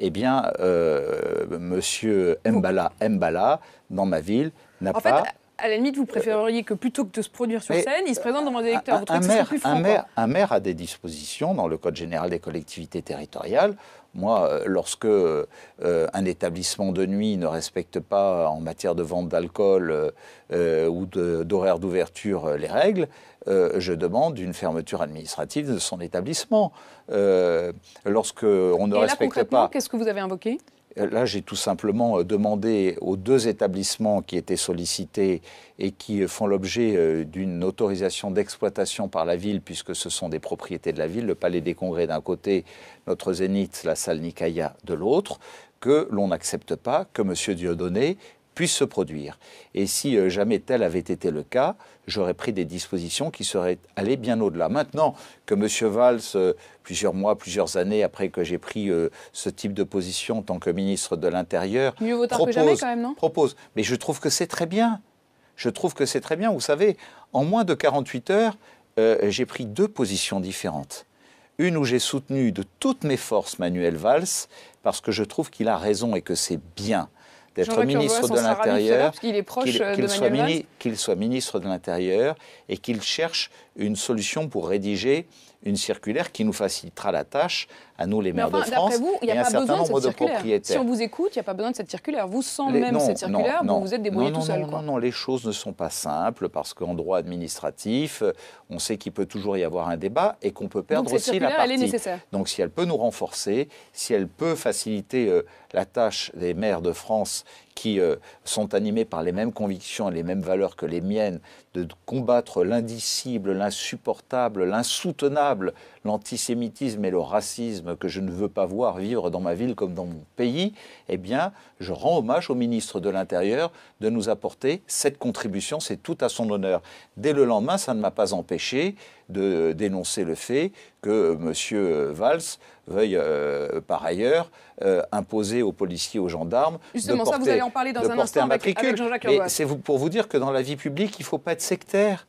eh bien, M. Euh, monsieur Mbala, Mbala, dans ma ville, n'a pas à la limite, vous préféreriez que plutôt que de se produire sur scène, il se présente devant des électeurs. Un, maire, un, maire, a des dispositions dans le Code général des collectivités territoriales moi, euh, lorsque euh, un établissement de nuit ne respecte pas en matière de vente d'alcool euh, ou d'horaire d'ouverture les règles, je demande une fermeture administrative de son établissement. lorsque on ne Et là, respecte pas. Qu'est-ce que vous avez invoqué euh, là, j'ai tout simplement euh, demandé aux deux établissements qui étaient sollicités et qui euh, font l'objet d'une autorisation d'exploitation par la ville, puisque ce sont des propriétés de la ville, le Palais des Congrès d'un côté, notre Zénith, la salle Nikaya de l'autre, que l'on n'accepte pas que M. Dieudonné puisse se produire. Et si euh, jamais tel avait été le cas, j'aurais pris des dispositions qui seraient allées bien au-delà. Maintenant que M. Valls, euh, plusieurs mois, plusieurs années après que j'ai pris euh, ce type de position en tant que ministre de l'Intérieur, propose, jamais, quand même, non propose, mais je trouve que c'est très bien. Je trouve que c'est très bien. Vous savez, en moins de 48 heures, j'ai pris deux positions différentes une où j'ai soutenu de toutes mes forces Manuel Valls, parce que je trouve qu'il a raison et que c'est bien d'être ministre de l'Intérieur, qu'il soit, soit ministre de l'Intérieur et qu'il cherche une solution pour rédiger une circulaire qui nous facilitera la tâche, à nous les maires de France, vous, y a et pas un de, de, circulaire Si on vous écoute, il n'y a pas besoin de cette circulaire. Vous, sans même cette circulaire, vous vous êtes débrouillé tout seul. Non, non, les choses ne sont pas simples parce qu'en droit administratif, euh, on sait qu'il peut toujours y avoir un débat et qu'on peut perdre aussi la partie. Elle est nécessaire. Donc si elle peut nous renforcer, si elle peut faciliter euh, la tâche des maires de France qui euh, sont animés par les mêmes convictions et les mêmes valeurs que les miennes, de combattre l'indicible, l'insupportable, l'insoutenable, l'antisémitisme et le racisme que je ne veux pas voir vivre dans ma ville comme dans mon pays, eh bien, je rends hommage au ministre de l'Intérieur de nous apporter cette contribution, c'est tout à son honneur. Dès le lendemain, ça ne m'a pas empêché de dénoncer le fait que M. Euh, Valls veuille euh, par ailleurs euh, imposer aux policiers, aux gendarmes. Justement, ça, vous allez en parler dans un instant avec, Jean-Jacques C'est pour vous dire que dans la vie publique, il ne faut pas être sectaire.